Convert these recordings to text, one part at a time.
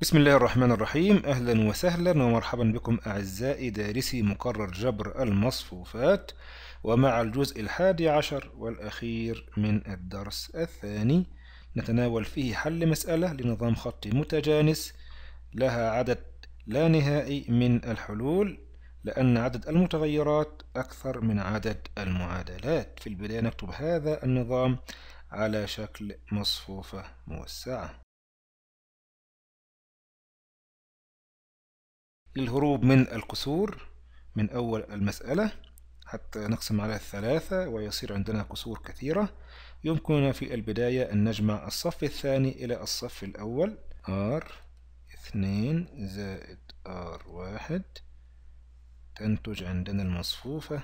بسم الله الرحمن الرحيم أهلا وسهلا ومرحبا بكم أعزائي دارسي مقرر جبر المصفوفات ومع الجزء الحادي عشر والأخير من الدرس الثاني نتناول فيه حل مسألة لنظام خطي متجانس لها عدد لا نهائي من الحلول لأن عدد المتغيرات أكثر من عدد المعادلات في البداية نكتب هذا النظام على شكل مصفوفة موسعة للهروب من القصور من أول المسألة حتى نقسم على الثلاثة ويصير عندنا قصور كثيرة يمكننا في البداية أن نجمع الصف الثاني إلى الصف الأول R 2 زائد R 1 تنتج عندنا المصفوفة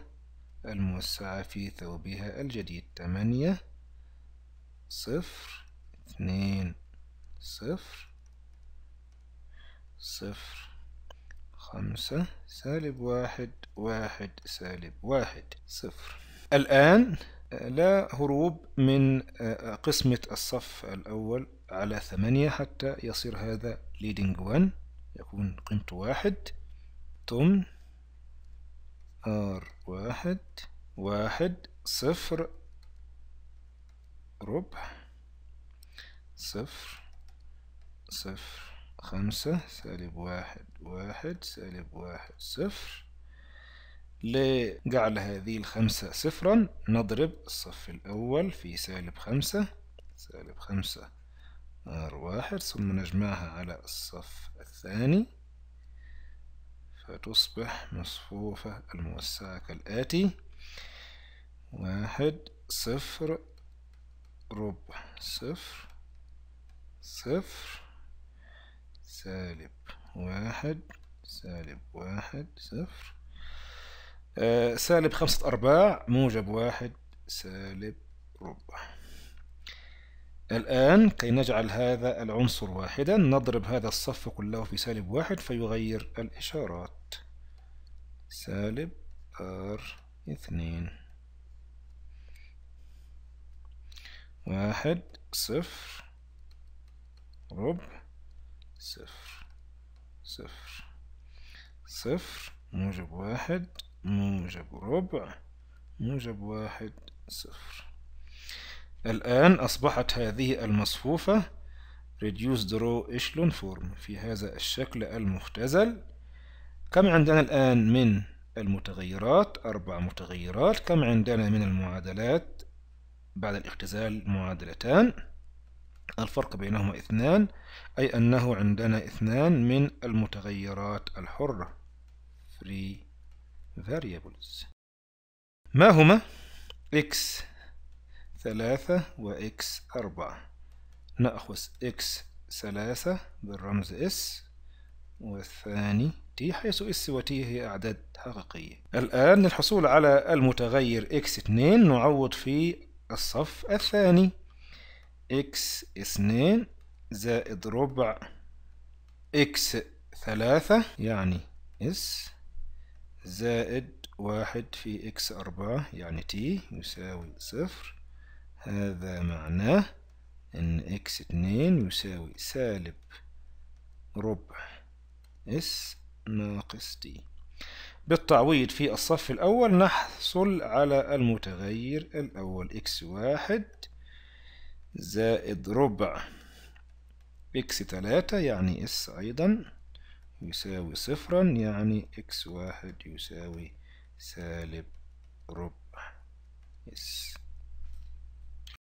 الموسعة في ثوبها الجديد 8 0 2 0 0 خمسة سالب واحد واحد سالب واحد صفر الآن لا هروب من آه، آه، قسمة الصف الأول على ثمانية حتى يصير هذا leading one يكون قيمته واحد ثم ار واحد واحد صفر ربع صفر صفر خمسة سالب واحد واحد سالب واحد صفر لجعل هذه الخمسة صفرا نضرب الصف الأول في سالب خمسة سالب خمسة ار واحد ثم نجمعها على الصف الثاني فتصبح مصفوفة الموسعة كالآتي واحد صفر ربع صفر صفر سالب واحد سالب واحد صفر آه، سالب خمسة أرباع موجب واحد سالب ربع الآن كي نجعل هذا العنصر واحدا نضرب هذا الصف كله في سالب واحد فيغير الإشارات سالب R اثنين واحد صفر ربع صفر صفر صفر موجب واحد موجب ربع موجب واحد صفر الآن أصبحت هذه المصفوفة reduced row echelon form في هذا الشكل المختزل كم عندنا الآن من المتغيرات أربع متغيرات كم عندنا من المعادلات بعد الاختزال معادلتان الفرق بينهما اثنان أي أنه عندنا اثنان من المتغيرات الحرة free variables ما هما x ثلاثة و x أربعة نأخذ x ثلاثة بالرمز s والثاني t حيث s و t هي أعداد حقيقية الآن للحصول على المتغير x اثنين نعوض في الصف الثاني إكس اثنين زائد ربع إكس ثلاثة يعني إس زائد واحد في إكس أربعة يعني تي يساوي صفر هذا معناه إن إكس اثنين يساوي سالب ربع إس ناقص تي بالتعويض في الصف الأول نحصل على المتغير الأول إكس واحد زائد ربع إكس تلاتة يعني إس أيضا يساوي صفرا يعني إكس واحد يساوي سالب ربع إس